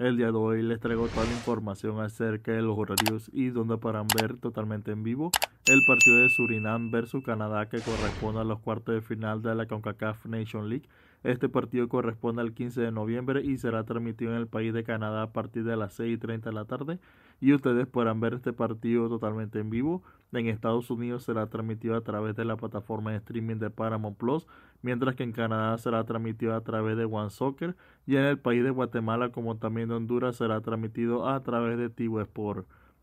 El día de hoy les traigo toda la información acerca de los horarios y donde podrán ver totalmente en vivo el partido de Surinam versus Canadá que corresponde a los cuartos de final de la CONCACAF Nation League. Este partido corresponde al 15 de noviembre y será transmitido en el país de Canadá a partir de las 6 y 30 de la tarde. Y ustedes podrán ver este partido totalmente en vivo. En Estados Unidos será transmitido a través de la plataforma de streaming de Paramount Plus, mientras que en Canadá será transmitido a través de One Soccer y en el país de Guatemala como también de Honduras será transmitido a través de Tigo Sport.